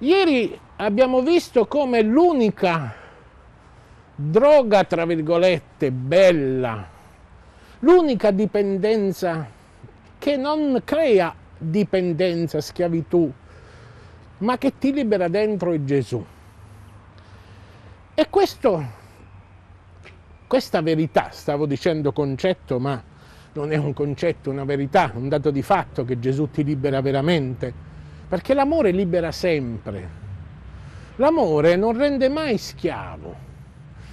Ieri abbiamo visto come l'unica droga, tra virgolette, bella, l'unica dipendenza che non crea dipendenza, schiavitù, ma che ti libera dentro è Gesù. E questo, questa verità, stavo dicendo concetto, ma non è un concetto, è una verità, un dato di fatto che Gesù ti libera veramente perché l'amore libera sempre. L'amore non rende mai schiavo.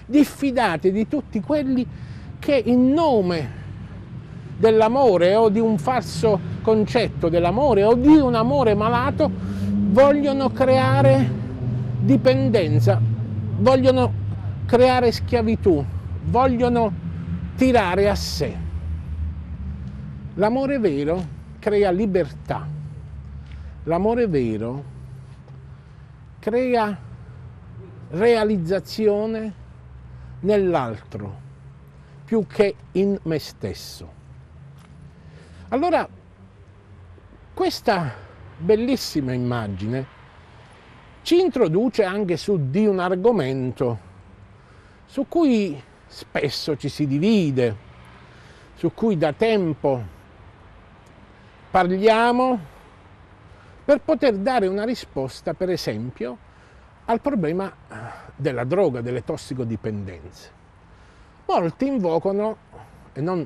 Diffidate di tutti quelli che in nome dell'amore o di un falso concetto dell'amore o di un amore malato vogliono creare dipendenza, vogliono creare schiavitù, vogliono tirare a sé. L'amore vero crea libertà. L'amore vero crea realizzazione nell'altro più che in me stesso. Allora, questa bellissima immagine ci introduce anche su di un argomento su cui spesso ci si divide, su cui da tempo parliamo per poter dare una risposta, per esempio, al problema eh, della droga, delle tossicodipendenze. Molti invocano, e non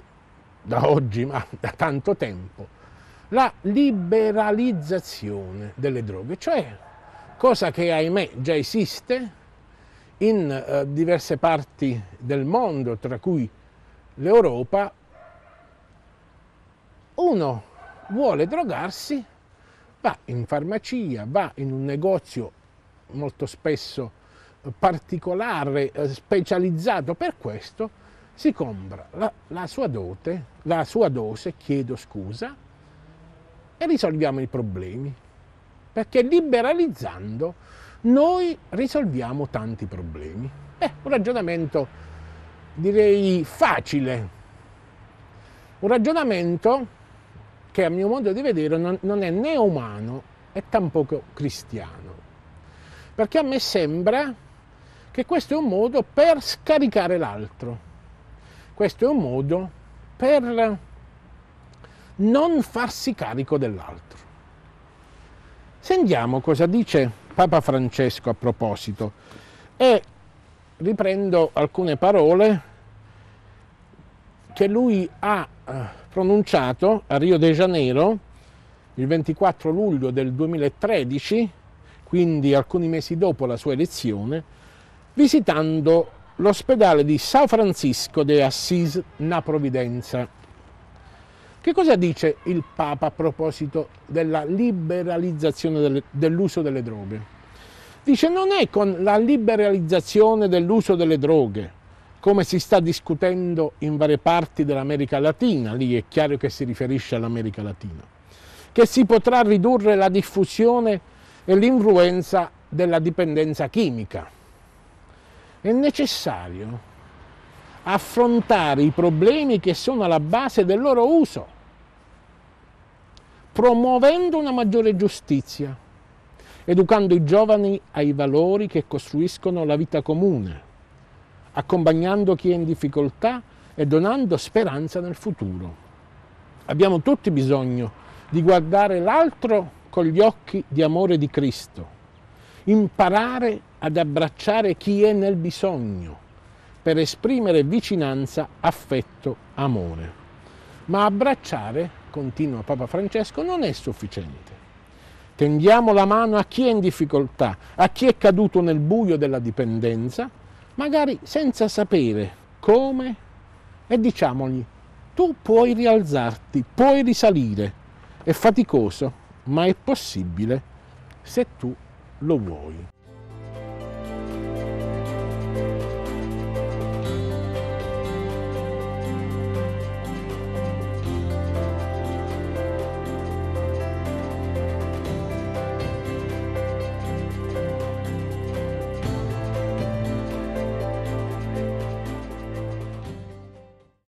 da oggi ma da tanto tempo, la liberalizzazione delle droghe, cioè cosa che ahimè già esiste in eh, diverse parti del mondo, tra cui l'Europa, uno vuole drogarsi va in farmacia, va in un negozio molto spesso particolare, eh, specializzato per questo, si compra la, la, sua dote, la sua dose, chiedo scusa, e risolviamo i problemi. Perché liberalizzando noi risolviamo tanti problemi. Beh, un ragionamento direi facile, un ragionamento che a mio modo di vedere non, non è né umano e tampoco cristiano. Perché a me sembra che questo è un modo per scaricare l'altro, questo è un modo per non farsi carico dell'altro. Sentiamo cosa dice Papa Francesco a proposito e riprendo alcune parole che lui ha pronunciato a Rio de Janeiro il 24 luglio del 2013, quindi alcuni mesi dopo la sua elezione, visitando l'ospedale di San Francisco de Assis na Providenza. Che cosa dice il Papa a proposito della liberalizzazione dell'uso delle droghe? Dice non è con la liberalizzazione dell'uso delle droghe come si sta discutendo in varie parti dell'America Latina, lì è chiaro che si riferisce all'America Latina, che si potrà ridurre la diffusione e l'influenza della dipendenza chimica. È necessario affrontare i problemi che sono alla base del loro uso, promuovendo una maggiore giustizia, educando i giovani ai valori che costruiscono la vita comune accompagnando chi è in difficoltà e donando speranza nel futuro. Abbiamo tutti bisogno di guardare l'altro con gli occhi di amore di Cristo, imparare ad abbracciare chi è nel bisogno per esprimere vicinanza, affetto, amore. Ma abbracciare, continua Papa Francesco, non è sufficiente. Tendiamo la mano a chi è in difficoltà, a chi è caduto nel buio della dipendenza magari senza sapere come, e diciamogli, tu puoi rialzarti, puoi risalire, è faticoso, ma è possibile se tu lo vuoi.